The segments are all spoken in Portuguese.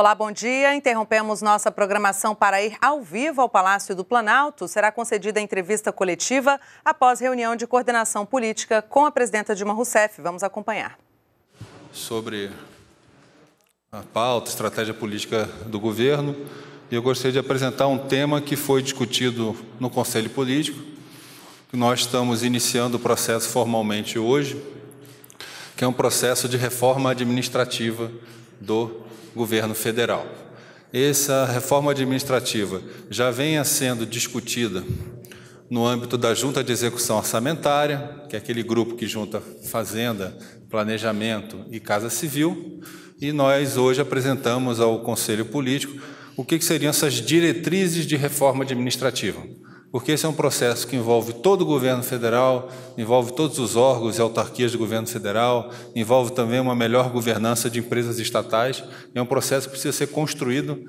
Olá, bom dia. Interrompemos nossa programação para ir ao vivo ao Palácio do Planalto. Será concedida entrevista coletiva após reunião de coordenação política com a presidenta Dilma Rousseff. Vamos acompanhar. Sobre a pauta, estratégia política do governo, eu gostaria de apresentar um tema que foi discutido no Conselho Político, que nós estamos iniciando o processo formalmente hoje, que é um processo de reforma administrativa do governo federal. Essa reforma administrativa já vem sendo discutida no âmbito da Junta de Execução Orçamentária, que é aquele grupo que junta Fazenda, Planejamento e Casa Civil, e nós hoje apresentamos ao Conselho Político o que seriam essas diretrizes de reforma administrativa porque esse é um processo que envolve todo o governo federal, envolve todos os órgãos e autarquias do governo federal, envolve também uma melhor governança de empresas estatais. É um processo que precisa ser construído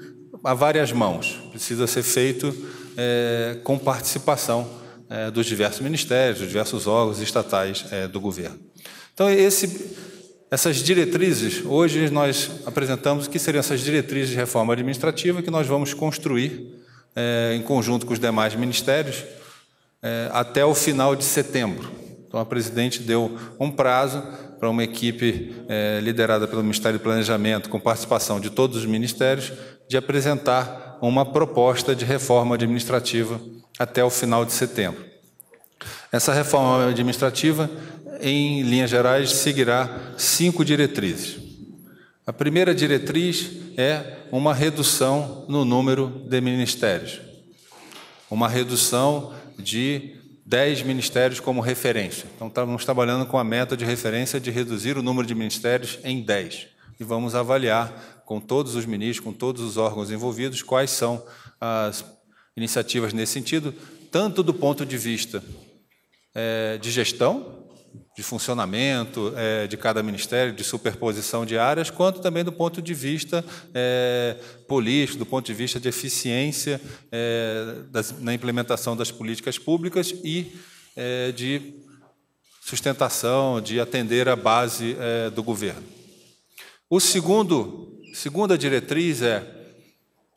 a várias mãos, precisa ser feito é, com participação é, dos diversos ministérios, dos diversos órgãos estatais é, do governo. Então, esse, essas diretrizes, hoje nós apresentamos o que seriam essas diretrizes de reforma administrativa que nós vamos construir é, em conjunto com os demais ministérios, é, até o final de setembro. Então, a presidente deu um prazo para uma equipe é, liderada pelo Ministério do Planejamento, com participação de todos os ministérios, de apresentar uma proposta de reforma administrativa até o final de setembro. Essa reforma administrativa, em linhas gerais, seguirá cinco diretrizes. A primeira diretriz é uma redução no número de ministérios. Uma redução de 10 ministérios como referência. Então, estamos trabalhando com a meta de referência de reduzir o número de ministérios em 10. E vamos avaliar com todos os ministros, com todos os órgãos envolvidos, quais são as iniciativas nesse sentido, tanto do ponto de vista é, de gestão, de funcionamento é, de cada ministério, de superposição de áreas, quanto também do ponto de vista é, político, do ponto de vista de eficiência é, das, na implementação das políticas públicas e é, de sustentação, de atender a base é, do governo. O segundo, segunda diretriz é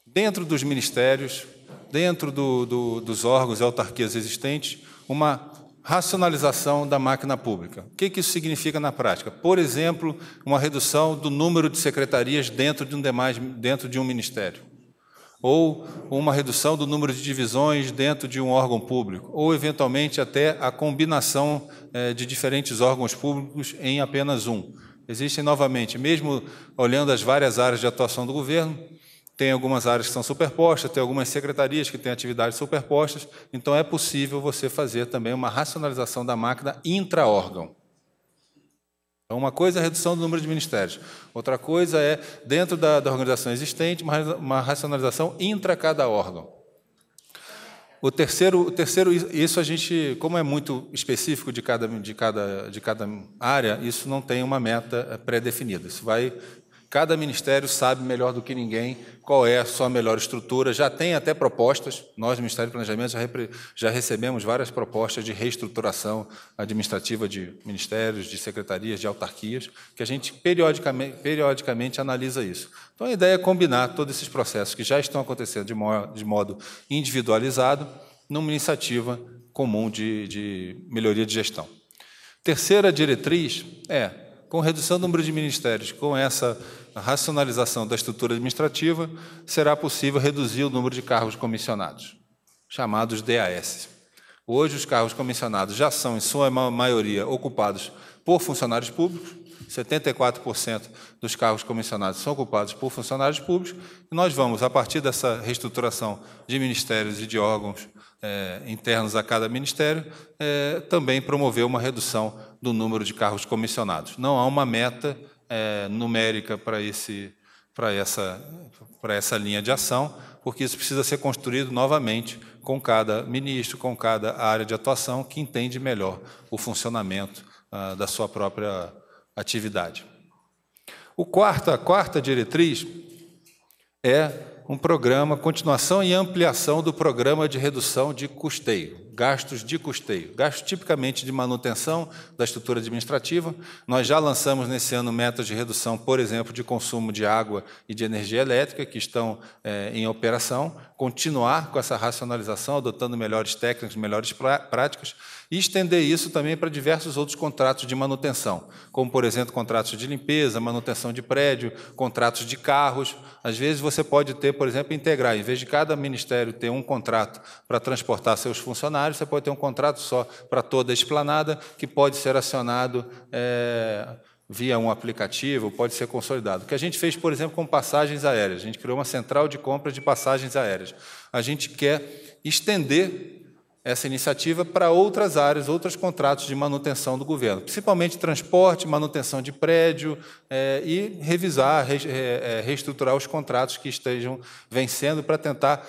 dentro dos ministérios, dentro do, do, dos órgãos e autarquias existentes, uma racionalização da máquina pública. O que isso significa na prática? Por exemplo, uma redução do número de secretarias dentro de um, demais, dentro de um ministério, ou uma redução do número de divisões dentro de um órgão público, ou eventualmente até a combinação eh, de diferentes órgãos públicos em apenas um. Existem novamente, mesmo olhando as várias áreas de atuação do governo, tem algumas áreas que são superpostas, tem algumas secretarias que têm atividades superpostas, então é possível você fazer também uma racionalização da máquina intra-órgão. Então, uma coisa é a redução do número de ministérios, outra coisa é, dentro da, da organização existente, uma, uma racionalização intra cada órgão. O terceiro, o terceiro, isso a gente, como é muito específico de cada, de cada, de cada área, isso não tem uma meta é, pré-definida. Isso vai Cada ministério sabe melhor do que ninguém qual é a sua melhor estrutura. Já tem até propostas. Nós, Ministério do Planejamento, já, já recebemos várias propostas de reestruturação administrativa de ministérios, de secretarias, de autarquias, que a gente periodicamente, periodicamente analisa isso. Então, a ideia é combinar todos esses processos que já estão acontecendo de modo, de modo individualizado numa iniciativa comum de, de melhoria de gestão. Terceira diretriz é com redução do número de ministérios, com essa racionalização da estrutura administrativa, será possível reduzir o número de cargos comissionados, chamados DAS. Hoje, os cargos comissionados já são, em sua maioria, ocupados por funcionários públicos, 74% dos cargos comissionados são ocupados por funcionários públicos, e nós vamos, a partir dessa reestruturação de ministérios e de órgãos é, internos a cada ministério, é, também promover uma redução do número de carros comissionados. Não há uma meta é, numérica para esse para essa, para essa linha de ação, porque isso precisa ser construído novamente com cada ministro, com cada área de atuação que entende melhor o funcionamento ah, da sua própria atividade. O quarto, a quarta diretriz é um programa, continuação e ampliação do programa de redução de custeio, gastos de custeio, gastos tipicamente de manutenção da estrutura administrativa. Nós já lançamos nesse ano metas de redução, por exemplo, de consumo de água e de energia elétrica, que estão é, em operação. Continuar com essa racionalização, adotando melhores técnicas, melhores práticas. E estender isso também para diversos outros contratos de manutenção, como, por exemplo, contratos de limpeza, manutenção de prédio, contratos de carros. Às vezes você pode ter, por exemplo, integrar, em vez de cada ministério ter um contrato para transportar seus funcionários, você pode ter um contrato só para toda a esplanada, que pode ser acionado. É via um aplicativo, pode ser consolidado. O que a gente fez, por exemplo, com passagens aéreas. A gente criou uma central de compras de passagens aéreas. A gente quer estender essa iniciativa para outras áreas, outros contratos de manutenção do governo, principalmente transporte, manutenção de prédio é, e revisar, re, é, reestruturar os contratos que estejam vencendo para tentar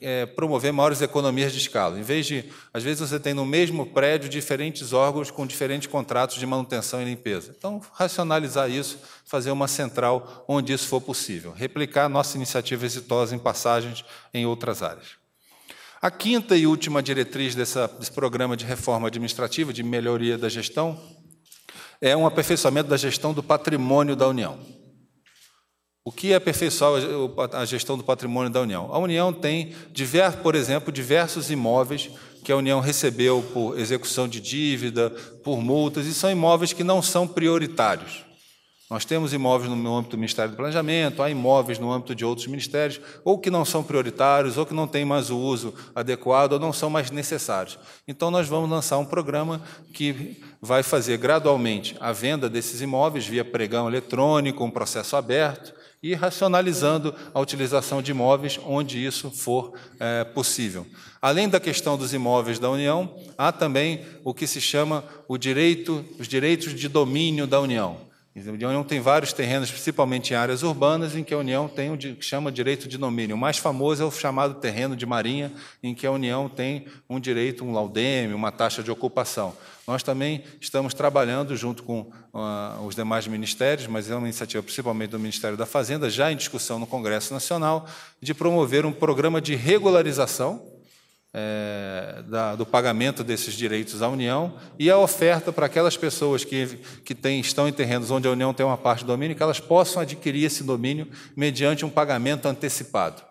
é, promover maiores economias de escala. Em vez de, às vezes você tem no mesmo prédio diferentes órgãos com diferentes contratos de manutenção e limpeza. Então, racionalizar isso, fazer uma central onde isso for possível, replicar nossa iniciativa exitosa em passagens em outras áreas. A quinta e última diretriz dessa, desse programa de reforma administrativa, de melhoria da gestão, é um aperfeiçoamento da gestão do patrimônio da União. O que é aperfeiçoar a gestão do patrimônio da União? A União tem, por exemplo, diversos imóveis que a União recebeu por execução de dívida, por multas, e são imóveis que não são prioritários. Nós temos imóveis no âmbito do Ministério do Planejamento, há imóveis no âmbito de outros ministérios, ou que não são prioritários, ou que não têm mais o uso adequado, ou não são mais necessários. Então, nós vamos lançar um programa que vai fazer gradualmente a venda desses imóveis via pregão eletrônico, um processo aberto, e racionalizando a utilização de imóveis onde isso for é, possível. Além da questão dos imóveis da União, há também o que se chama o direito, os direitos de domínio da União. A União tem vários terrenos, principalmente em áreas urbanas, em que a União tem o que chama direito de domínio. O mais famoso é o chamado terreno de marinha, em que a União tem um direito, um laudêmio, uma taxa de ocupação. Nós também estamos trabalhando junto com uh, os demais ministérios, mas é uma iniciativa principalmente do Ministério da Fazenda, já em discussão no Congresso Nacional, de promover um programa de regularização é, da, do pagamento desses direitos à União e a oferta para aquelas pessoas que, que tem, estão em terrenos onde a União tem uma parte do domínio, que elas possam adquirir esse domínio mediante um pagamento antecipado.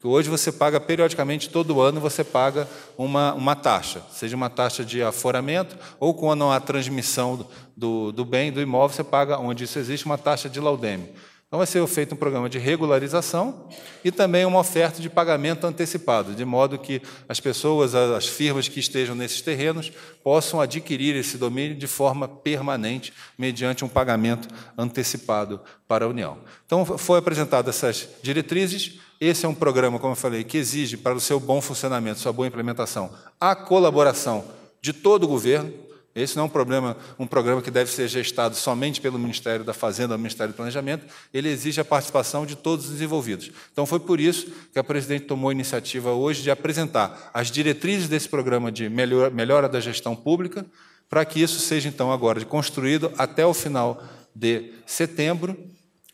Que hoje você paga periodicamente, todo ano você paga uma, uma taxa, seja uma taxa de aforamento ou quando há transmissão do, do bem, do imóvel, você paga, onde isso existe, uma taxa de laudêmio. Então, vai ser feito um programa de regularização e também uma oferta de pagamento antecipado, de modo que as pessoas, as firmas que estejam nesses terrenos, possam adquirir esse domínio de forma permanente, mediante um pagamento antecipado para a União. Então, foi apresentadas essas diretrizes. Esse é um programa, como eu falei, que exige, para o seu bom funcionamento, sua boa implementação, a colaboração de todo o governo, esse não é um problema, um programa que deve ser gestado somente pelo Ministério da Fazenda, ou Ministério do Planejamento, ele exige a participação de todos os envolvidos. Então foi por isso que a presidente tomou a iniciativa hoje de apresentar as diretrizes desse programa de melhora da gestão pública, para que isso seja então agora construído até o final de setembro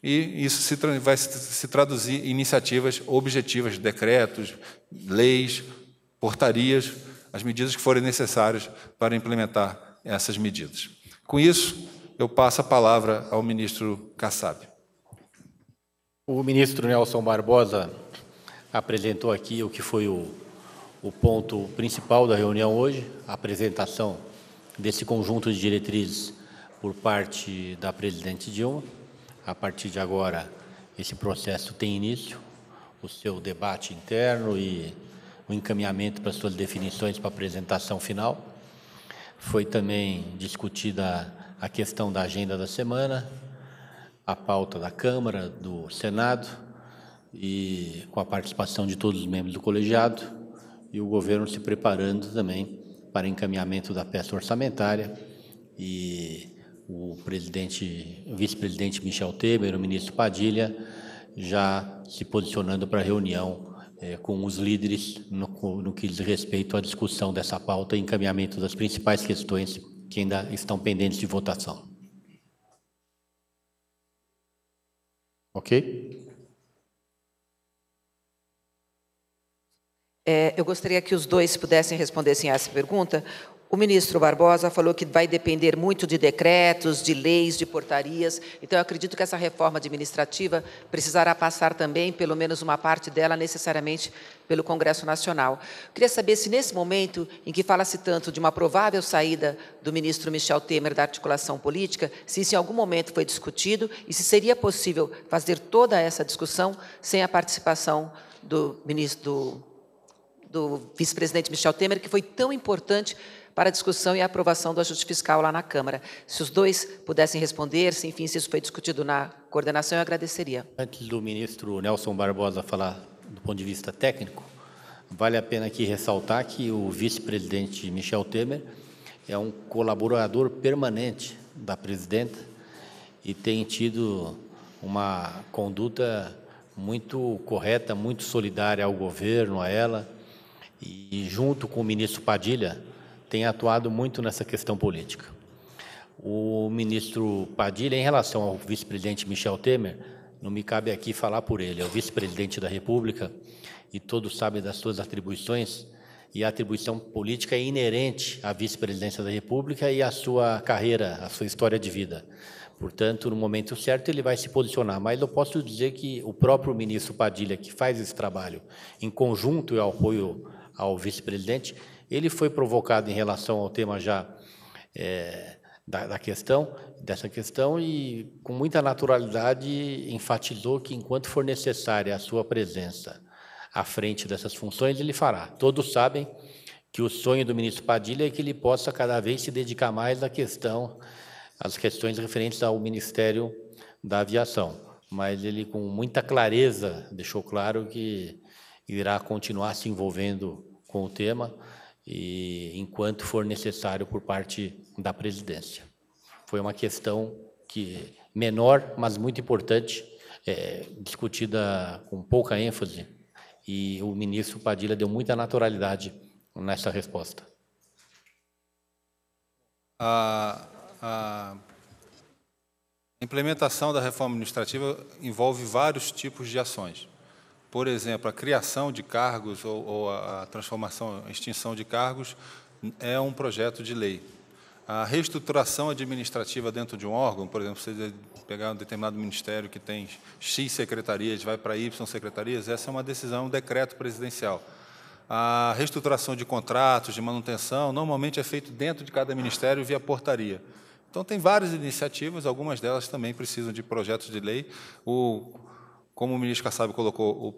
e isso se vai se traduzir em iniciativas objetivas, decretos, leis, portarias, as medidas que forem necessárias para implementar essas medidas. Com isso, eu passo a palavra ao ministro Kassab. O ministro Nelson Barbosa apresentou aqui o que foi o, o ponto principal da reunião hoje, a apresentação desse conjunto de diretrizes por parte da presidente Dilma. A partir de agora, esse processo tem início, o seu debate interno e o encaminhamento para suas definições para a apresentação final. Foi também discutida a questão da agenda da semana, a pauta da Câmara, do Senado, e com a participação de todos os membros do colegiado, e o governo se preparando também para encaminhamento da peça orçamentária e o presidente, vice-presidente Michel Temer, o ministro Padilha, já se posicionando para a reunião é, com os líderes no, no, que diz respeito à discussão dessa pauta e encaminhamento das principais questões que ainda estão pendentes de votação. Ok? É, eu gostaria que os dois pudessem responder sim a essa pergunta. O ministro Barbosa falou que vai depender muito de decretos, de leis, de portarias. Então, eu acredito que essa reforma administrativa precisará passar também, pelo menos uma parte dela, necessariamente pelo Congresso Nacional. queria saber se, nesse momento em que fala-se tanto de uma provável saída do ministro Michel Temer da articulação política, se isso em algum momento foi discutido e se seria possível fazer toda essa discussão sem a participação do ministro. Do, do vice-presidente Michel Temer, que foi tão importante para discussão e aprovação do ajuste fiscal lá na Câmara. Se os dois pudessem responder, se enfim, se isso foi discutido na coordenação, eu agradeceria. Antes do ministro Nelson Barbosa falar do ponto de vista técnico, vale a pena aqui ressaltar que o vice-presidente Michel Temer é um colaborador permanente da presidenta e tem tido uma conduta muito correta, muito solidária ao governo, a ela, e junto com o ministro Padilha, tem atuado muito nessa questão política. O ministro Padilha, em relação ao vice-presidente Michel Temer, não me cabe aqui falar por ele, é o vice-presidente da República e todos sabem das suas atribuições, e a atribuição política é inerente à vice-presidência da República e à sua carreira, à sua história de vida. Portanto, no momento certo, ele vai se posicionar. Mas eu posso dizer que o próprio ministro Padilha, que faz esse trabalho em conjunto e apoio ao vice-presidente, ele foi provocado em relação ao tema já é, da, da, questão, dessa questão, e com muita naturalidade enfatizou que enquanto for necessária a sua presença à frente dessas funções, ele fará. Todos sabem que o sonho do ministro Padilha é que ele possa cada vez se dedicar mais à questão, às questões referentes ao Ministério da Aviação. Mas ele, com muita clareza, deixou claro que irá continuar se envolvendo com o tema e enquanto for necessário por parte da presidência. Foi uma questão que menor, mas muito importante, é, discutida com pouca ênfase, e o ministro Padilha deu muita naturalidade nessa resposta. A, a implementação da reforma administrativa envolve vários tipos de ações por exemplo, a criação de cargos ou, ou a transformação, a extinção de cargos é um projeto de lei. A reestruturação administrativa dentro de um órgão, por exemplo, você pegar um determinado ministério que tem X secretarias, vai para Y secretarias, essa é uma decisão, um decreto presidencial. A reestruturação de contratos, de manutenção, normalmente é feito dentro de cada ministério via portaria. Então, tem várias iniciativas, algumas delas também precisam de projetos de lei. O como o ministro Kassab colocou, o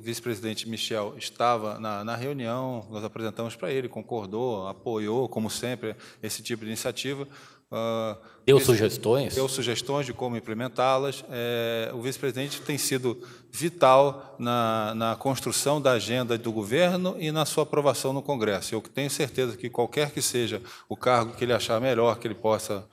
vice-presidente Michel estava na, na reunião, nós apresentamos para ele, concordou, apoiou, como sempre, esse tipo de iniciativa. Uh, deu sugestões? Deu sugestões de como implementá-las. É, o vice-presidente tem sido vital na, na, construção da agenda do governo e na sua aprovação no Congresso. Eu tenho certeza que qualquer que seja o cargo que ele achar melhor que ele possa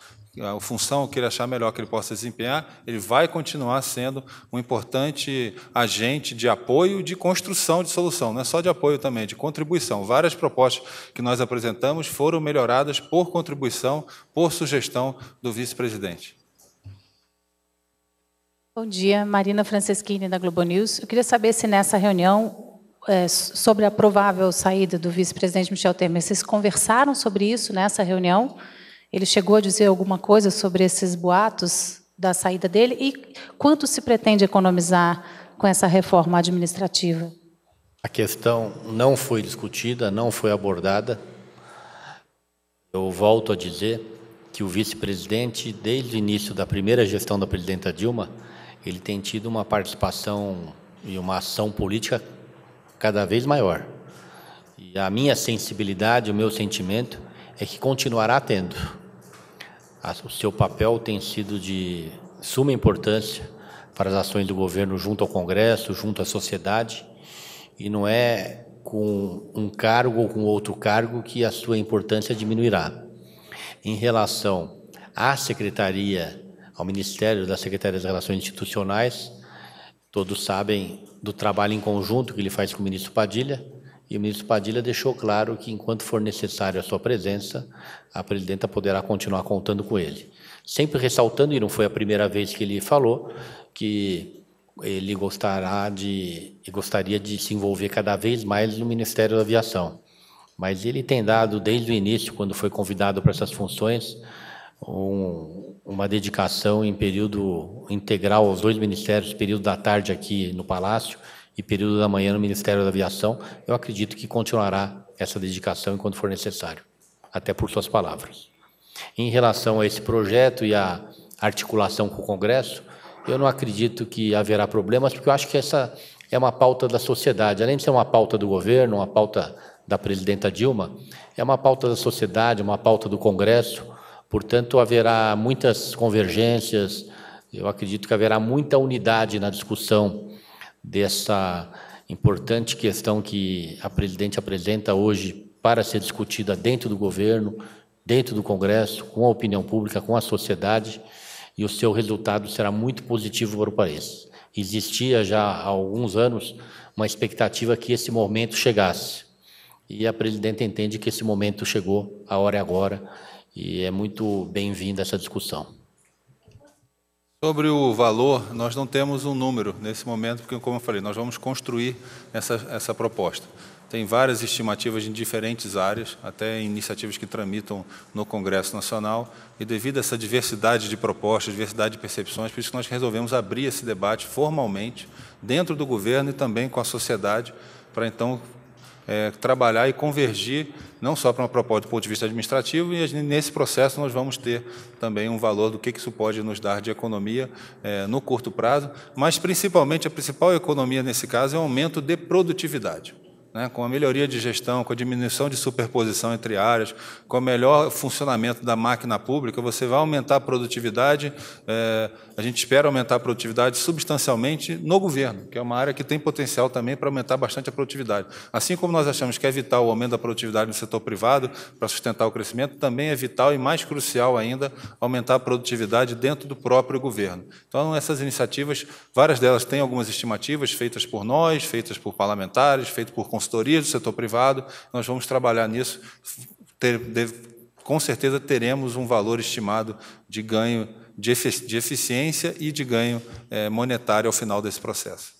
a função que ele achar melhor que ele possa desempenhar, ele vai continuar sendo um importante agente de apoio, de construção de solução, não é só de apoio também, de contribuição. Várias propostas que nós apresentamos foram melhoradas por contribuição, por sugestão do vice-presidente. Bom dia, Marina Franceschini, da Globo News. Eu queria saber se nessa reunião é, sobre a provável saída do vice-presidente Michel Temer, vocês conversaram sobre isso nessa reunião? Ele chegou a dizer alguma coisa sobre esses boatos da saída dele e quanto se pretende economizar com essa reforma administrativa? A questão não foi discutida, não foi abordada. Eu volto a dizer que o vice-presidente, desde o início da primeira gestão da presidenta Dilma, ele tem tido uma participação e uma ação política cada vez maior. E a minha sensibilidade, o meu sentimento é que continuará tendo. O seu papel tem sido de suma importância para as ações do governo junto ao Congresso, junto à sociedade, e não é com um cargo ou com outro cargo que a sua importância diminuirá. Em relação à Secretaria, ao Ministério da Secretaria das Relações Institucionais, todos sabem do trabalho em conjunto que ele faz com o ministro Padilha, e o ministro Padilha deixou claro que, enquanto for necessário a sua presença, a presidenta poderá continuar contando com ele. Sempre ressaltando, e não foi a primeira vez que ele falou, que ele gostará de gostaria de se envolver cada vez mais no Ministério da Aviação. Mas ele tem dado desde o início, quando foi convidado para essas funções, um, uma dedicação em período integral aos dois ministérios, período da tarde aqui no Palácio e período da manhã no Ministério da Aviação, eu acredito que continuará essa dedicação enquanto for necessário, até por suas palavras. Em relação a esse projeto e a articulação com o Congresso, eu não acredito que haverá problemas, porque eu acho que essa é uma pauta da sociedade, além de ser uma pauta do governo, uma pauta da presidenta Dilma, é uma pauta da sociedade, uma pauta do Congresso, portanto, haverá muitas convergências, eu acredito que haverá muita unidade na discussão dessa importante questão que a presidente apresenta hoje para ser discutida dentro do governo, dentro do Congresso, com a opinião pública, com a sociedade, e o seu resultado será muito positivo para o país. Existia já há alguns anos uma expectativa que esse momento chegasse. E a presidenta entende que esse momento chegou, a hora é agora, e é muito bem-vinda essa discussão. Sobre o valor, nós não temos um número nesse momento, porque, como eu falei, nós vamos construir essa, essa proposta. Tem várias estimativas em diferentes áreas, até iniciativas que tramitam no Congresso Nacional, e devido a essa diversidade de propostas, diversidade de percepções, por isso que nós resolvemos abrir esse debate formalmente, dentro do governo e também com a sociedade, para então é, trabalhar e convergir não só para uma proposta do ponto de vista administrativo, e nesse processo nós vamos ter também um valor do que isso pode nos dar de economia é, no curto prazo, mas principalmente a principal economia nesse caso é o aumento de produtividade né, com a melhoria de gestão, com a diminuição de superposição entre áreas, com o melhor funcionamento da máquina pública, você vai aumentar a produtividade, é, a gente espera aumentar a produtividade substancialmente no governo, que é uma área que tem potencial também para aumentar bastante a produtividade. Assim como nós achamos que é vital o aumento da produtividade no setor privado para sustentar o crescimento, também é vital e mais crucial ainda aumentar a produtividade dentro do próprio governo. Então, essas iniciativas, várias delas têm algumas estimativas feitas por nós, feitas por parlamentares, feitas por consultores, consultoria do setor privado, nós vamos trabalhar nisso. Ter, deve, com certeza teremos um valor estimado de ganho de, eficiência e de ganho é, monetário ao final desse processo.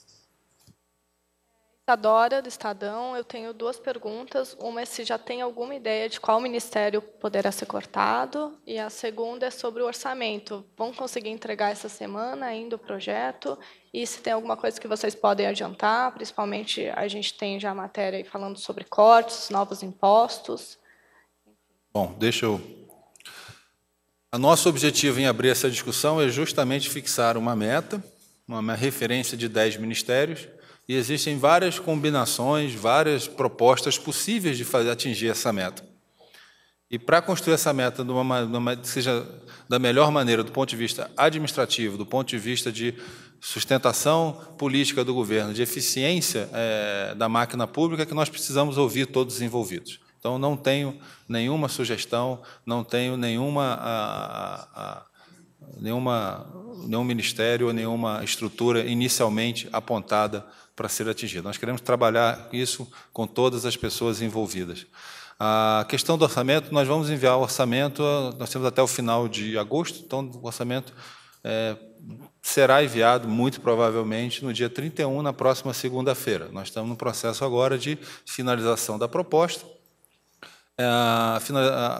Adora, do Estadão, eu tenho duas perguntas. Uma é se já tem alguma ideia de qual ministério poderá ser cortado, e a segunda é sobre o orçamento. Vão conseguir entregar essa semana ainda o projeto? E se tem alguma coisa que vocês podem adiantar, principalmente a gente tem já a matéria falando sobre cortes, novos impostos. Bom, deixa eu. O nosso objetivo em abrir essa discussão é justamente fixar uma meta, uma referência de 10 ministérios, e existem várias combinações, várias propostas possíveis de fazer, atingir essa meta. E para construir essa meta de uma, de uma, seja da melhor maneira, do ponto de vista administrativo, do ponto de vista de sustentação política do governo, de eficiência é, da máquina pública, que nós precisamos ouvir todos os envolvidos. Então, não tenho nenhuma sugestão, não tenho nenhuma, a, a, nenhuma nenhum ministério ou nenhuma estrutura inicialmente apontada para ser atingida. Nós queremos trabalhar isso com todas as pessoas envolvidas. A questão do orçamento, nós vamos enviar o orçamento, nós temos até o final de agosto, então o orçamento é, será enviado, muito provavelmente, no dia 31, na próxima segunda-feira. Nós estamos no processo agora de finalização da proposta é,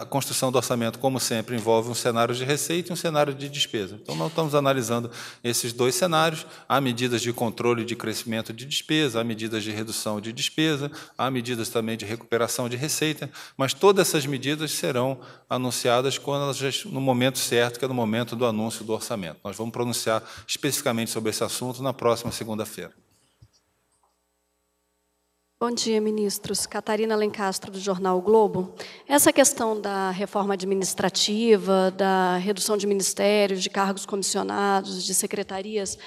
a construção do orçamento, como sempre, envolve um cenário de receita e um cenário de despesa. Então, nós estamos analisando esses dois cenários. Há medidas de controle de crescimento de despesa, há medidas de redução de despesa, há medidas também de recuperação de receita, mas todas essas medidas serão anunciadas quando elas, no momento certo, que é no momento do anúncio do orçamento. Nós vamos pronunciar especificamente sobre esse assunto na próxima segunda-feira. Bom dia, ministros. Catarina Lencastro, do jornal o Globo. Essa questão da reforma administrativa, da redução de ministérios, de cargos comissionados, de secretarias,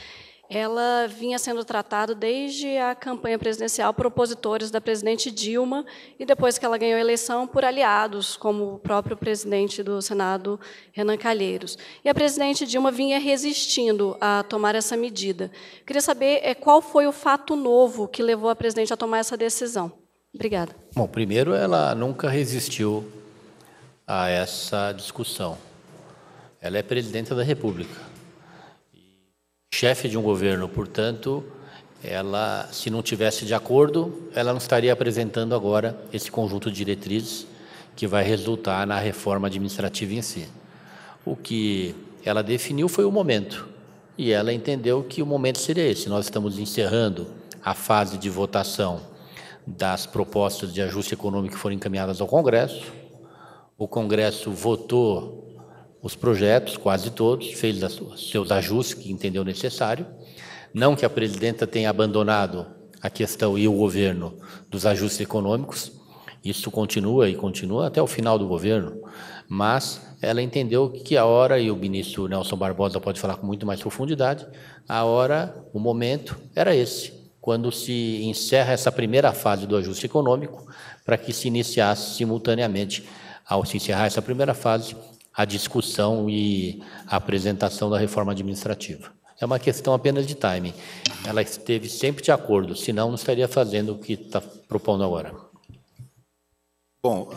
ela vinha sendo tratada desde a campanha presidencial por opositores da presidente Dilma e depois que ela ganhou a eleição por aliados, como o próprio presidente do Senado, Renan Calheiros. E a presidente Dilma vinha resistindo a tomar essa medida. queria saber eh, qual foi o fato novo que levou a presidente a tomar essa decisão. Obrigada. Bom, primeiro, ela nunca resistiu a essa discussão. Ela é presidenta da República chefe de um governo, portanto, ela, se não tivesse de acordo, ela não estaria apresentando agora esse conjunto de diretrizes que vai resultar na reforma administrativa em si. O que ela definiu foi o momento, e ela entendeu que o momento seria esse. Nós estamos encerrando a fase de votação das propostas de ajuste econômico que foram encaminhadas ao Congresso. O Congresso votou os projetos, quase todos, fez seus ajustes que entendeu necessário. Não que a presidenta tenha abandonado a questão e o governo dos ajustes econômicos, isso continua e continua até o final do governo, mas ela entendeu que a hora, e o ministro Nelson Barbosa pode falar com muito mais profundidade, a hora, o momento era esse, quando se encerra essa primeira fase do ajuste econômico, para que se iniciasse simultaneamente, ao se encerrar essa primeira fase, a discussão e a apresentação da reforma administrativa. É uma questão apenas de timing. Ela esteve sempre de acordo, senão não estaria fazendo o que está propondo agora. Bom,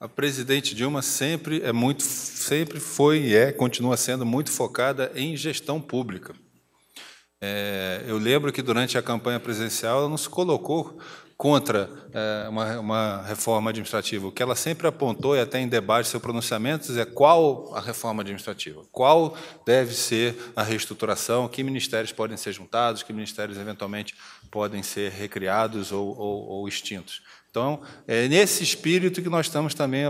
a presidente Dilma sempre é muito, sempre foi e é, continua sendo muito focada em gestão pública. É, eu lembro que durante a campanha presidencial ela não se colocou contra é, uma, uma, reforma administrativa. O que ela sempre apontou, e até em debate, seu pronunciamento, é qual a reforma administrativa, qual deve ser a reestruturação, que ministérios podem ser juntados, que ministérios eventualmente podem ser recriados ou, ou, ou extintos. Então, é nesse espírito que nós estamos também é,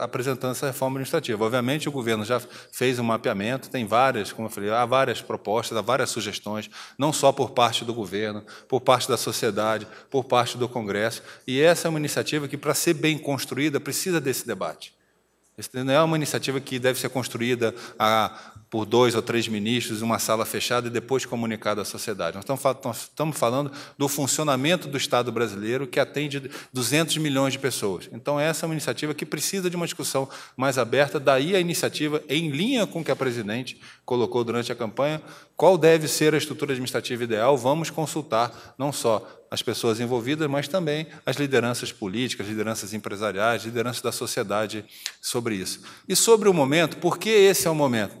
apresentando essa reforma administrativa. Obviamente, o governo já fez um mapeamento, tem várias, como eu falei, há várias propostas, há várias sugestões, não só por parte do governo, por parte da sociedade, por parte do Congresso. E essa é uma iniciativa que, para ser bem construída, precisa desse debate. Essa não é uma iniciativa que deve ser construída a, por dois ou três ministros, uma sala fechada e depois comunicado à sociedade. Nós estamos falando do funcionamento do Estado brasileiro, que atende 200 milhões de pessoas. Então, essa é uma iniciativa que precisa de uma discussão mais aberta, daí a iniciativa, em linha com o que a presidente colocou durante a campanha, qual deve ser a estrutura administrativa ideal, vamos consultar não só as pessoas envolvidas, mas também as lideranças políticas, lideranças empresariais, lideranças da sociedade sobre isso. E sobre o momento, por que esse é o momento?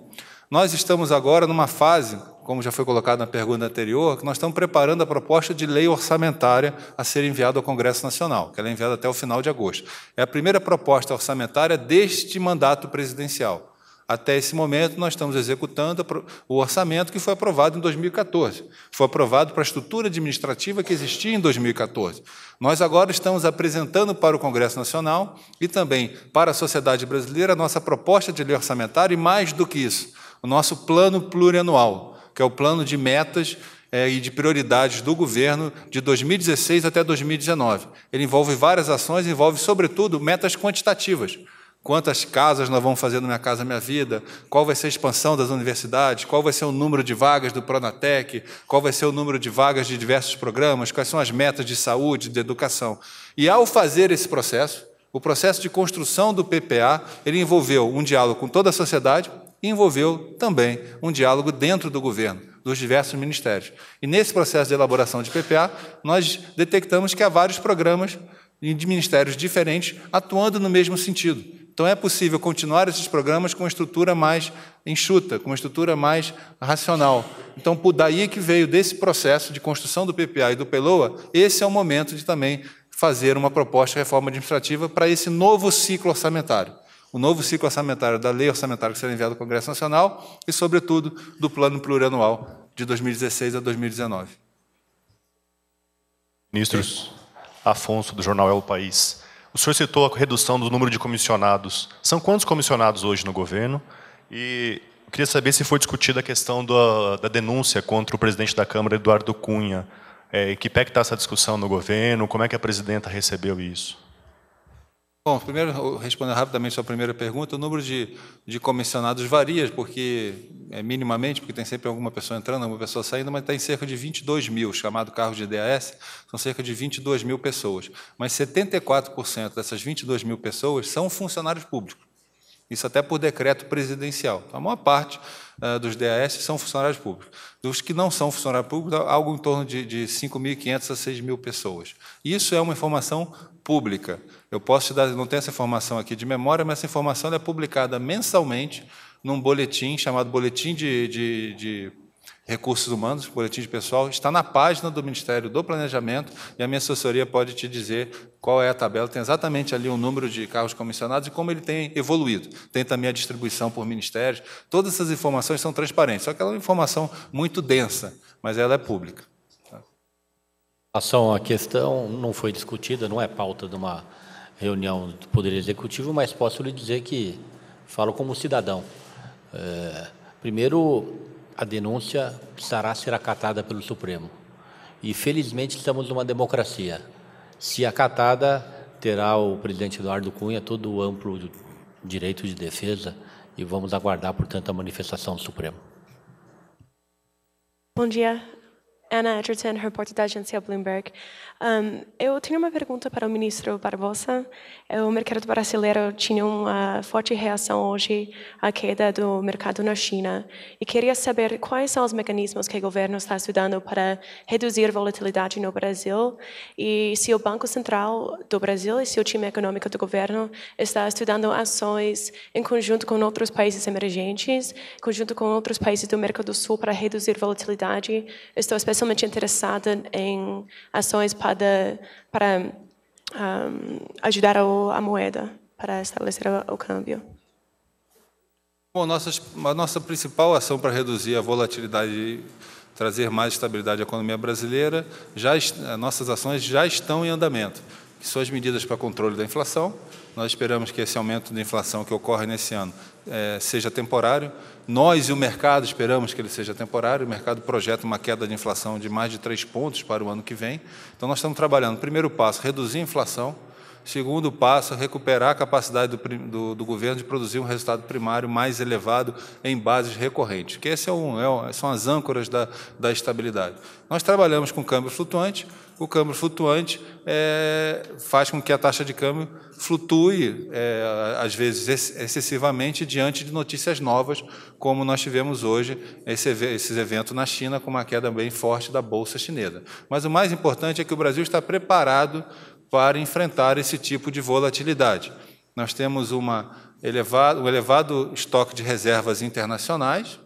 Nós estamos agora numa fase, como já foi colocado na pergunta anterior, que nós estamos preparando a proposta de lei orçamentária a ser enviada ao Congresso Nacional, que ela é enviada até o final de agosto. É a primeira proposta orçamentária deste mandato presidencial. Até esse momento, nós estamos executando o orçamento que foi aprovado em 2014. Foi aprovado para a estrutura administrativa que existia em 2014. Nós agora estamos apresentando para o Congresso Nacional e também para a sociedade brasileira a nossa proposta de lei orçamentária e, mais do que isso, o nosso plano plurianual, que é o plano de metas eh, e de prioridades do governo de 2016 até 2019. Ele envolve várias ações, envolve, sobretudo, metas quantitativas. Quantas casas nós vamos fazer no Minha Casa Minha Vida? Qual vai ser a expansão das universidades? Qual vai ser o número de vagas do Pronatec? Qual vai ser o número de vagas de diversos programas? Quais são as metas de saúde, de educação? E ao fazer esse processo, o processo de construção do PPA, ele envolveu um diálogo com toda a sociedade e envolveu também um diálogo dentro do governo, dos diversos ministérios. E nesse processo de elaboração de PPA, nós detectamos que há vários programas de ministérios diferentes atuando no mesmo sentido então é possível continuar esses programas com uma estrutura mais enxuta, com uma estrutura mais racional. Então, por daí que veio desse processo de construção do PPA e do PELOA, esse é o momento de também fazer uma proposta de reforma administrativa para esse novo ciclo orçamentário. O novo ciclo orçamentário da lei orçamentária que será enviada ao Congresso Nacional e, sobretudo, do plano plurianual de 2016 a 2019. Ministros, Afonso, do jornal É o País. O senhor citou a redução do número de comissionados. São quantos comissionados hoje no governo? E eu queria saber se foi discutida a questão da, da denúncia contra o presidente da Câmara, Eduardo Cunha. É, que pé está essa discussão no governo? Como é que a presidenta recebeu isso? Bom, primeiro, respondendo rapidamente a sua primeira pergunta, o número de, de comissionados varia, porque é minimamente, porque tem sempre alguma pessoa entrando, alguma pessoa saindo, mas tem cerca de 22 mil, chamado carro de DAS, são cerca de 22 mil pessoas. Mas 74% dessas 22 mil pessoas são funcionários públicos. Isso até por decreto presidencial. Então, a maior parte ah, dos DAS são funcionários públicos. Dos que não são funcionários públicos, algo em torno de, de 5.500 a 6.000 pessoas. Isso é uma informação pública. Eu posso te dar, não tenho essa informação aqui de memória, mas essa informação é publicada mensalmente num boletim chamado Boletim de, de, de Recursos Humanos, Boletim de Pessoal, está na página do Ministério do Planejamento e a minha assessoria pode te dizer qual é a tabela. Tem exatamente ali o um número de carros comissionados e como ele tem evoluído. Tem também a distribuição por ministérios. Todas essas informações são transparentes, só que ela é uma informação muito densa, mas ela é pública. Ação, a questão não foi discutida, não é pauta de uma reunião do Poder Executivo, mas posso lhe dizer que falo como cidadão. É, primeiro, a denúncia precisará ser acatada pelo Supremo. E felizmente estamos numa democracia. Se acatada, terá o presidente Eduardo Cunha todo o amplo direito de defesa e vamos aguardar, portanto, a manifestação do Supremo. Bom dia. Ana Edgerton, repórter da agência Bloomberg. Um, eu tenho uma pergunta para o ministro Barbosa. É, o mercado brasileiro tinha uma forte reação hoje à queda do mercado na China e queria saber quais são os mecanismos que o governo está estudando para reduzir a volatilidade no Brasil e se o Banco Central do Brasil e se o time econômico do governo está estudando ações em conjunto com outros países emergentes, em conjunto com outros países do Mercosul para reduzir volatilidade. Estou especialmente interessada em ações para usada para um, ajudar a moeda para estabelecer o câmbio. Bom, nossa, a nossa principal ação para reduzir a volatilidade trazer mais estabilidade à economia brasileira, já, nossas ações já estão em andamento, que são as medidas para controle da inflação, nós esperamos que esse aumento de inflação que ocorre nesse ano é, seja temporário. Nós e o mercado esperamos que ele seja temporário. O mercado projeta uma queda de inflação de mais de 3 pontos para o ano que vem. Então, nós estamos trabalhando, primeiro passo, reduzir a inflação Segundo passo, recuperar a capacidade do, do, do governo de produzir um resultado primário mais elevado em bases recorrentes, que essas é um, é, são as âncoras da, da estabilidade. Nós trabalhamos com câmbio flutuante, o câmbio flutuante é, faz com que a taxa de câmbio flutue, é, às vezes excessivamente, diante de notícias novas, como nós tivemos hoje, esse, esses eventos na China, com uma queda bem forte da bolsa chinesa. Mas o mais importante é que o Brasil está preparado para enfrentar esse tipo de volatilidade. Nós temos uma elevado, um elevado estoque de reservas internacionais,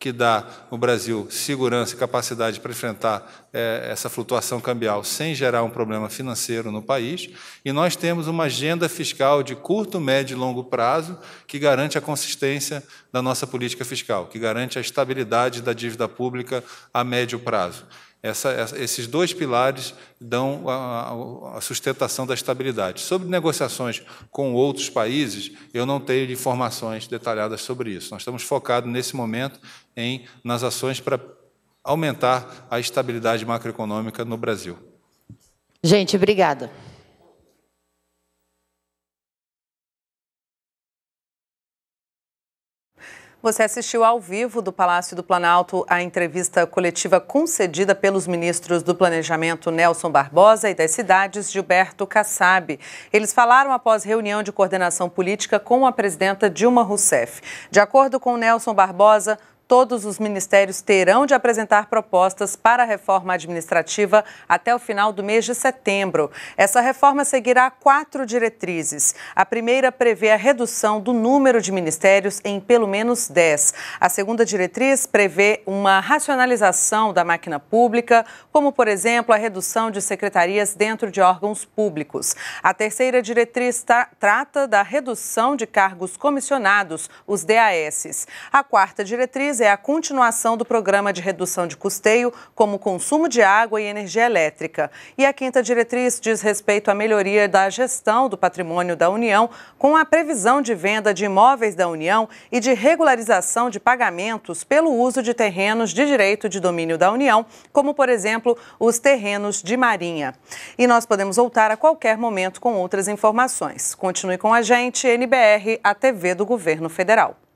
que dá ao Brasil segurança e capacidade para enfrentar é, essa flutuação cambial sem gerar um problema financeiro no país. E nós temos uma agenda fiscal de curto, médio e longo prazo que garante a consistência da nossa política fiscal, que garante a estabilidade da dívida pública a médio prazo. Essa, esses dois pilares dão a, a, sustentação da estabilidade. Sobre negociações com outros países, eu não tenho informações detalhadas sobre isso. Nós estamos focados nesse momento em nas ações para aumentar a estabilidade macroeconômica no Brasil. Gente, obrigada. Você assistiu ao vivo do Palácio do Planalto a entrevista coletiva concedida pelos ministros do Planejamento Nelson Barbosa e das Cidades Gilberto Kassab. Eles falaram após reunião de coordenação política com a presidenta Dilma Rousseff. De acordo com Nelson Barbosa, todos os ministérios terão de apresentar propostas para a reforma administrativa até o final do mês de setembro. Essa reforma seguirá quatro diretrizes. A primeira prevê a redução do número de ministérios em pelo menos 10. A segunda diretriz prevê uma racionalização da máquina pública, como, por exemplo, a redução de secretarias dentro de órgãos públicos. A terceira diretriz tra trata da redução de cargos comissionados, os DAS. A quarta diretriz é a continuação do programa de redução de custeio, como consumo de água e energia elétrica. E a quinta diretriz diz respeito à melhoria da gestão do patrimônio da União, com a previsão de venda de imóveis da União e de regularização de pagamentos pelo uso de terrenos de direito de domínio da União, como, por exemplo, os terrenos de Marinha. E nós podemos voltar a qualquer momento com outras informações. Continue com a gente, NBR, a TV do Governo Federal.